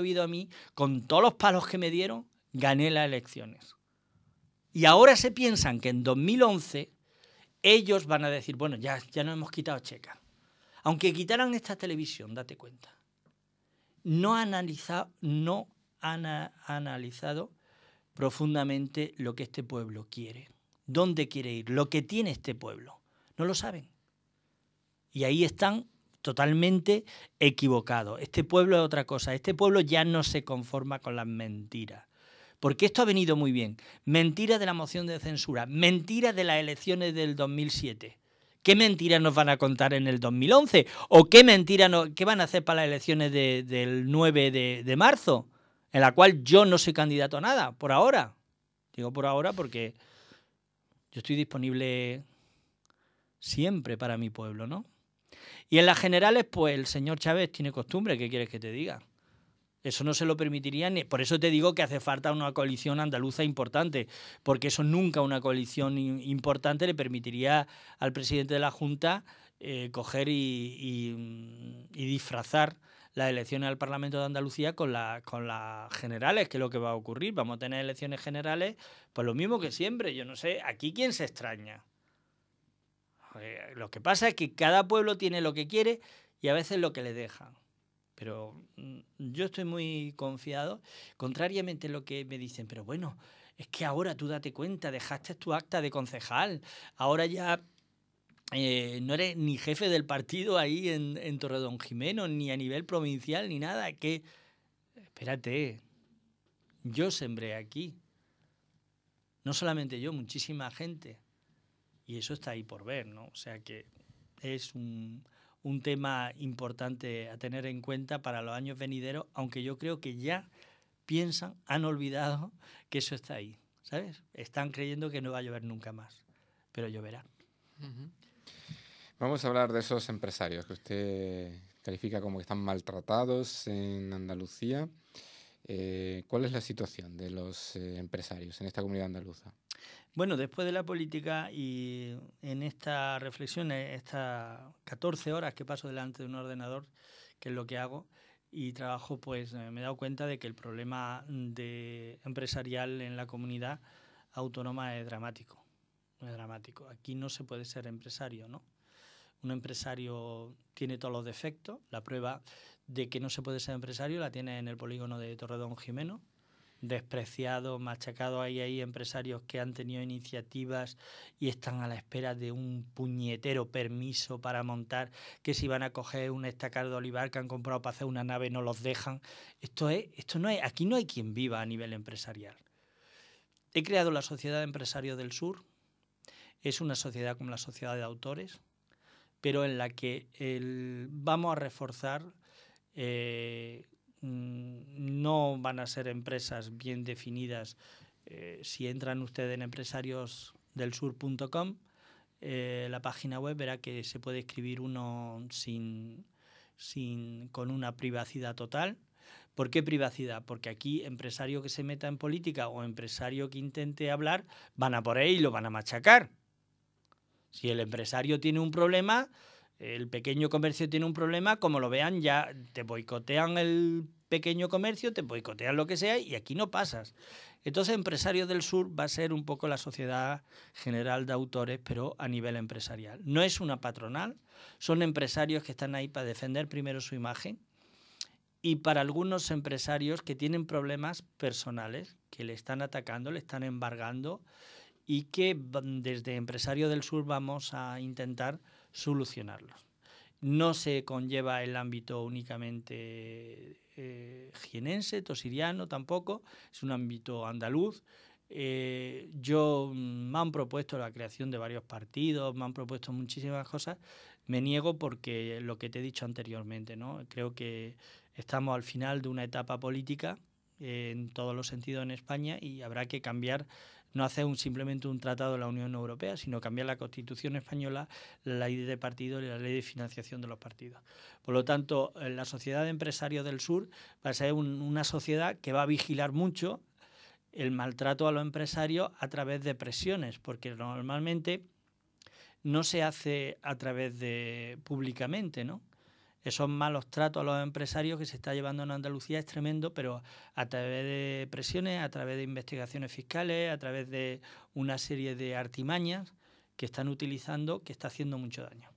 oído a mí, con todos los palos que me dieron, gané las elecciones. Y ahora se piensan que en 2011 ellos van a decir, bueno, ya, ya nos hemos quitado Checa. Aunque quitaran esta televisión, date cuenta. No no han analizado profundamente lo que este pueblo quiere, dónde quiere ir, lo que tiene este pueblo. No lo saben. Y ahí están totalmente equivocado. Este pueblo es otra cosa. Este pueblo ya no se conforma con las mentiras. Porque esto ha venido muy bien. Mentira de la moción de censura, mentira de las elecciones del 2007. ¿Qué mentiras nos van a contar en el 2011? ¿O qué mentiras qué van a hacer para las elecciones del 9 de, de marzo? En la cual yo no soy candidato a nada, por ahora. Digo por ahora porque yo estoy disponible siempre para mi pueblo, ¿no? Y en las generales, pues el señor Chávez tiene costumbre, ¿qué quieres que te diga? Eso no se lo permitiría, ni, por eso te digo que hace falta una coalición andaluza importante, porque eso nunca una coalición importante le permitiría al presidente de la Junta eh, coger mm, y, disfrazar las elecciones al Parlamento de Andalucía con, con las generales, que es lo que va a ocurrir. Vamos a tener elecciones generales, pues lo mismo que siempre. Yo no sé, aquí quién se extraña. Eh, lo que pasa es que cada pueblo tiene lo que quiere y a veces lo que le dejan. Pero mm, yo estoy muy confiado, contrariamente a lo que me dicen, pero bueno, es que ahora tú date cuenta, dejaste tu acta de concejal, ahora ya eh, no eres ni jefe del partido ahí en, Torredonjimeno ni a nivel provincial, ni nada, que, espérate, yo sembré aquí, no solamente yo, muchísima gente y eso está ahí por ver, ¿no? O sea que es un, tema importante a tener en cuenta para los años venideros, aunque yo creo que ya piensan, han olvidado que eso está ahí, ¿sabes? Están creyendo que no va a llover nunca más, pero lloverá. Vamos a hablar de esos empresarios que usted califica como que están maltratados en Andalucía. Eh, ¿Cuál es la situación de los eh, empresarios en esta comunidad andaluza? Bueno, después de la política y en esta reflexión, eh, estas 14 horas que paso delante de un ordenador, que es lo que hago, y trabajo, pues eh, me he dado cuenta de que el problema de empresarial en la comunidad autónoma es dramático. Es dramático. Aquí no se puede ser empresario, ¿no? Un empresario tiene todos los defectos. La prueba de que no se puede ser empresario la tiene en el polígono de Torredón Jimeno, despreciados, machacados. Hay ahí empresarios que han tenido iniciativas y están a la espera de un puñetero permiso para montar, que si van a coger un estacar de olivar que han comprado para hacer una nave no los dejan. Esto es, esto no es, aquí no hay quien viva a nivel empresarial. He creado la Sociedad de Empresarios del Sur. Es una sociedad como la Sociedad de Autores, pero en la que vamos a reforzar eh, no van a ser empresas bien definidas. Eh, si entran ustedes en empresariosdelsur.com, eh, la página web verá que se puede escribir uno sin, sin, con una privacidad total. ¿Por qué privacidad? Porque aquí empresario que se meta en política o empresario que intente hablar van a por ahí y lo van a machacar. Si el empresario tiene un problema, el pequeño comercio tiene un problema, como lo vean, ya te boicotean el pequeño comercio, te boicotean lo que sea y aquí no pasas. Entonces, Empresario del Sur va a ser un poco la sociedad general de autores, pero a nivel empresarial. No es una patronal, son empresarios que están ahí para defender primero su imagen y para algunos empresarios que tienen problemas personales, que le están atacando, le están embargando y que desde Empresario del Sur vamos a intentar solucionarlos. No se conlleva el ámbito únicamente eh, jienense, tosiriano tampoco, es un ámbito andaluz. Eh, yo mm, me han propuesto la creación de varios partidos, me han propuesto muchísimas cosas. Me niego porque lo que te he dicho anteriormente, ¿no? Creo que estamos al final de una etapa política eh, en todos los sentidos en España y habrá que cambiar no hace un, simplemente un tratado de la Unión Europea, sino cambiar la Constitución española, la ley de partidos y la ley de financiación de los partidos. Por lo tanto, eh, la sociedad de empresarios del sur va a ser una sociedad que va a vigilar mucho el maltrato a los empresarios a través de presiones, porque normalmente no se hace a través de públicamente, ¿no? esos malos tratos a los empresarios que se está llevando en Andalucía es tremendo, pero a través de presiones, a través de investigaciones fiscales, a través de una serie de artimañas que están utilizando, que está haciendo mucho daño.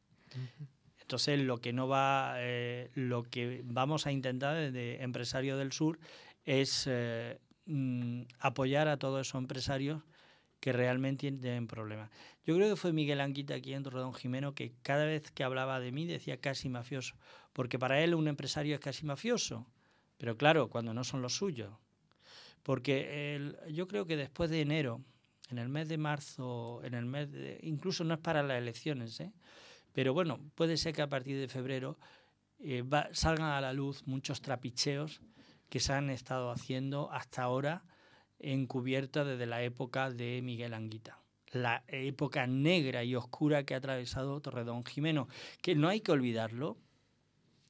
Entonces, lo que no va, eh, lo que vamos a intentar desde Empresarios del Sur es eh, mm, apoyar a todos esos empresarios que realmente tienen problemas. Yo creo que fue Miguel Anquita aquí en Rodón Jimeno que cada vez que hablaba de mí decía casi mafioso, porque para él un empresario es casi mafioso, pero claro, cuando no son los suyos. Porque yo creo que después de enero, en el mes de marzo, en el mes incluso no es para las elecciones, ¿eh? pero bueno, puede ser que a partir de febrero eh, salgan a la luz muchos trapicheos que se han estado haciendo hasta ahora encubierta desde la época de Miguel Anguita la época negra y oscura que ha atravesado Torredón Jimeno, que no hay que olvidarlo,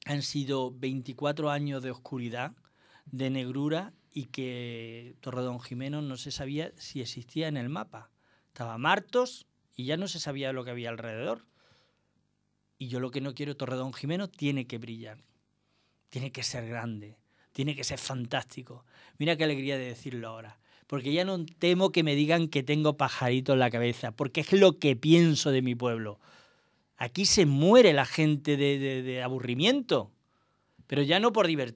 han sido 24 años de oscuridad, de negrura y que Torredón Jimeno no se sabía si existía en el mapa. Estaba Martos y ya no se sabía lo que había alrededor. Y yo lo que no quiero, Torredón Jimeno tiene que brillar, tiene que ser grande, tiene que ser fantástico. Mira qué alegría de decirlo ahora porque ya no temo que me digan que tengo pajarito en la cabeza, porque es lo que pienso de mi pueblo. Aquí se muere la gente de, aburrimiento, pero ya no por divertir.